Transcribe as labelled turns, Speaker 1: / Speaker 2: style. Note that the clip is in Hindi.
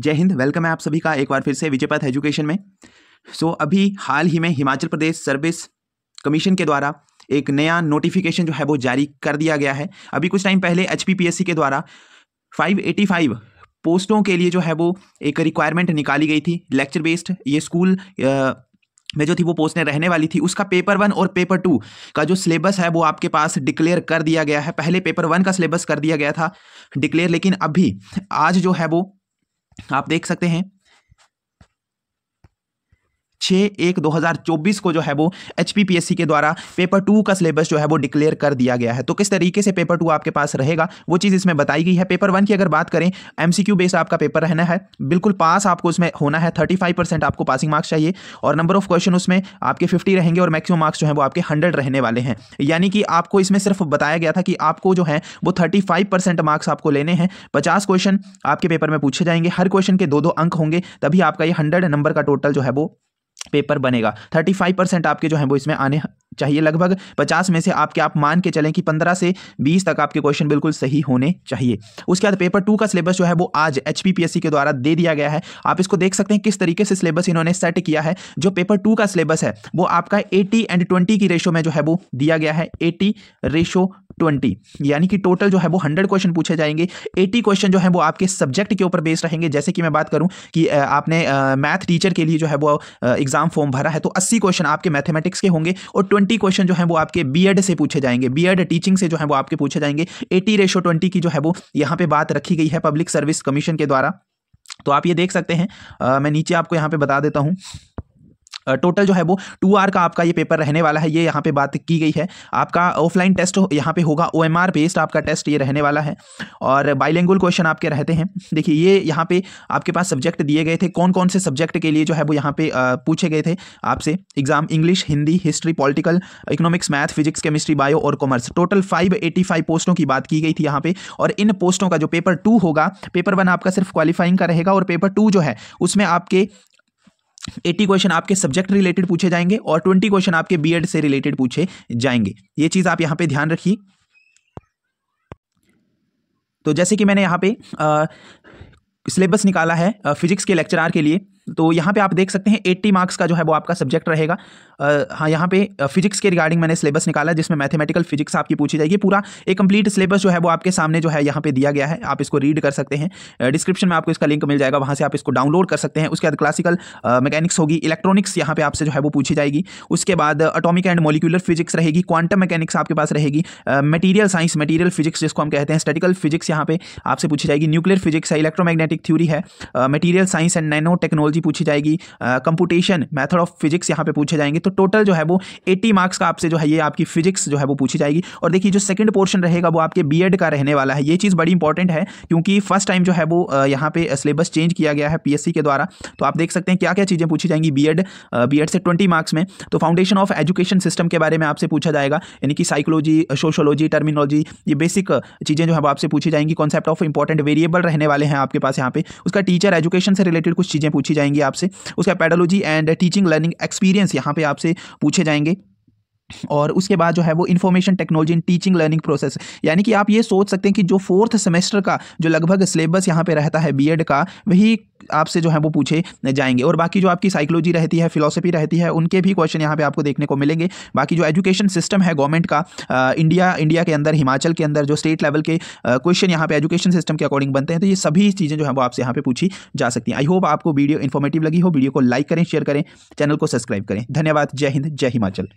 Speaker 1: जय हिंद वेलकम है आप सभी का एक बार फिर से विजयपथ एजुकेशन में सो so, अभी हाल ही में हिमाचल प्रदेश सर्विस कमीशन के द्वारा एक नया नोटिफिकेशन जो है वो जारी कर दिया गया है अभी कुछ टाइम पहले एच के द्वारा 585 पोस्टों के लिए जो है वो एक रिक्वायरमेंट निकाली गई थी लेक्चर बेस्ड ये स्कूल में जो थी वो पोस्टें रहने वाली थी उसका पेपर वन और पेपर टू का जो सिलेबस है वो आपके पास डिक्लेयर कर दिया गया है पहले पेपर वन का सिलेबस कर दिया गया था डिक्लेयर लेकिन अभी आज जो है वो आप देख सकते हैं छः एक 2024 को जो है वो एच के द्वारा पेपर टू का सिलेबस जो है वो डिक्लेयर कर दिया गया है तो किस तरीके से पेपर टू आपके पास रहेगा वो चीज़ इसमें बताई गई है पेपर वन की अगर बात करें एम बेस आपका पेपर रहना है बिल्कुल पास आपको उसमें होना है थर्टी आपको पासिंग मार्क्स चाहिए और नंबर ऑफ क्वेश्चन उसमें आपके फिफ्टी रहेंगे और मैक्सिमम मार्क्स जो है वो आपके हंड्रेड रहने वाले हैं यानी कि आपको इसमें सिर्फ बताया गया था कि आपको जो है वो थर्टी मार्क्स आपको लेने हैं पचास क्वेश्चन आपके पेपर में पूछे जाएंगे हर क्वेश्चन के दो दो अंक होंगे तभी आपका ये हंड्रेड नंबर का टोटल जो है वो पेपर बनेगा थर्टी फाइव परसेंट आपके जो है वो इसमें आने चाहिए लगभग पचास में से आपके आप मान के चलें कि पंद्रह से बीस तक आपके क्वेश्चन बिल्कुल सही होने चाहिए उसके बाद पेपर टू का सिलेबस जो है वो आज एच के द्वारा दे दिया गया है आप इसको देख सकते हैं किस तरीके से सिलेबस इन्होंने सेट किया है जो पेपर टू का सिलेबस है वो आपका एटी एंड ट्वेंटी की रेशो में जो है वो दिया गया है एटी रेशो ट्वेंटी यानी कि टोटल जो है वो हंड्रेड क्वेश्चन पूछे जाएंगे एटी क्वेश्चन जो है वो आपके सब्जेक्ट के ऊपर बेस्ड रहेंगे जैसे कि मैं बात करूँ कि आपने मैथ टीचर के लिए जो है वो एग्जाम फॉर्म भरा है तो अस्सी क्वेश्चन आपके मैथमेटिक्स के होंगे और ट्वेंटी क्वेश्चन जो है वो आपके बी से पूछे जाएंगे बी टीचिंग से जो है वो आपके पूछे जाएंगे एटी रेशो ट्वेंटी की जो है वो यहाँ पे बात रखी गई है पब्लिक सर्विस कमीशन के द्वारा तो आप ये देख सकते हैं आ, मैं नीचे आपको यहाँ पे बता देता हूँ टोटल जो है वो टू आर का आपका ये पेपर रहने वाला है ये यहाँ पे बात की गई है आपका ऑफलाइन टेस्ट यहाँ पे होगा ओ बेस्ड आपका टेस्ट ये रहने वाला है और बाइलेंगुल क्वेश्चन आपके रहते हैं देखिए ये यहाँ पे आपके पास सब्जेक्ट दिए गए थे कौन कौन से सब्जेक्ट के लिए जो है वो यहाँ पे पूछे गए थे आपसे exam English Hindi history political economics math physics chemistry bio और commerce total five eighty five पोस्टों की बात की गई थी यहाँ पे और इन पोस्टों का जो पेपर टू होगा पेपर वन आपका सिर्फ क्वालिफाइंग का रहेगा और पेपर टू जो है उसमें आपके एटी क्वेश्चन आपके सब्जेक्ट रिलेटेड पूछे जाएंगे और ट्वेंटी क्वेश्चन आपके बीएड से रिलेटेड पूछे जाएंगे ये चीज़ आप यहाँ पे ध्यान रखिए तो जैसे कि मैंने यहाँ पे सिलेबस निकाला है फिजिक्स के लेक्चरार के लिए तो यहाँ पे आप देख सकते हैं एट्टी मार्क्स का जो है वो आपका सब्जेक्ट रहेगा हाँ यहाँ पे फिजिक्स के रिगार्डिंग मैंने सिलेबस निकाला जिसमें मैथमेटिकल फिजिक्स आपकी पूछी जाएगी पूरा एक कंप्लीट सिलेबस जो है वो आपके सामने जो है यहाँ पे दिया गया है आप इसको रीड कर सकते हैं डिस्क्रिप्शन में आपको इसका लिंक मिल जाएगा वहाँ से आप इसको डाउनलोड कर सकते हैं उसके बाद क्लासिकल मैकेनिक्स होगी इलेक्ट्रॉनिक्स यहाँ पे आपसे जो है वो पूछी जाएगी उसके बाद अटोमिक एंड मोलिकुलर फिजिक्स रहेगी क्वांटम मैकेनिक्स आपके पास रहेगी मटीरियल साइंस मटीरियल फिजिक्स जिसको हम कहते हैं स्टेटिकल फिजिक्स यहाँ पे आपसे पूछी जाएगी न्यूक्लियर फिजिक्स है इलेक्ट्रोमैग्नेटिक थ्योरी है material science and nanotechnology topology पूछी जाएगी कंपटीशन मैथड ऑफ फिजिक्स यहाँ पे पूछे जाएंगे तो टोटल जो है वो 80 मार्क्स का आपसे जो है ये आपकी फिजिक्स जो है वो पूछी जाएगी और देखिए जो सेकंड पोर्शन रहेगा वो आपके बीएड का रहने वाला है ये चीज़ बड़ी इंपॉर्टेंट है क्योंकि फर्स्ट टाइम जो है वो यहाँ पे सिलेबस चेंज किया गया है पीएससी के द्वारा तो आप देख सकते हैं क्या क्या चीज़ें पूछी जाएंगी बी एड से ट्वेंटी मार्क्स में तो फाउंडेशन ऑफ एजुकेशन सिस्टम के बारे में आपसे पूछा जाएगा यानी कि साइकोलॉजी सोशोलॉजी टर्मिनोलॉजी ये बेसिक चीज़ें जो है वो आपसे पूछी जाएंगी कॉन्सेप्ट ऑफ इंपॉर्टेंट वेरिएबल रहने वाले हैं आपके पास यहाँ पे उसका टीचर एजुकेशन से रिलेटेड कुछ चीज़ें पूछी जाएंगी जाएंगे आपसे उसका pedagogy and teaching learning experience यहाँ पे आपसे पूछे जाएंगे और उसके बाद जो है वो information technology in teaching learning process यानी कि आप ये सोच सकते हैं कि जो फोर्थ सेमेस्टर का जो लगभग सिलेबस यहाँ पे रहता है बीएड का वही आपसे जो है वो पूछे जाएंगे और बाकी जो आपकी साइकोलॉजी रहती है फिलोसफी रहती है उनके भी क्वेश्चन यहाँ पे आपको देखने को मिलेंगे बाकी जो एजुकेशन सिस्टम है गवर्नमेंट का आ, इंडिया इंडिया के अंदर हिमाचल के अंदर जो स्टेट लेवल के क्वेश्चन यहाँ पे एजुकेशन सिस्टम के अकॉर्डिंग बनते हैं तो ये सभी चीज़ें जो है वो आपसे यहाँ पे पूछी जा सकती हैं आई होप आपको वीडियो इन्फॉर्मेटिव लगी हो वीडियो को लाइक करें शेयर करें चैनल को सब्सक्राइब करें धन्यवाद जय हिंद जय हिमाचल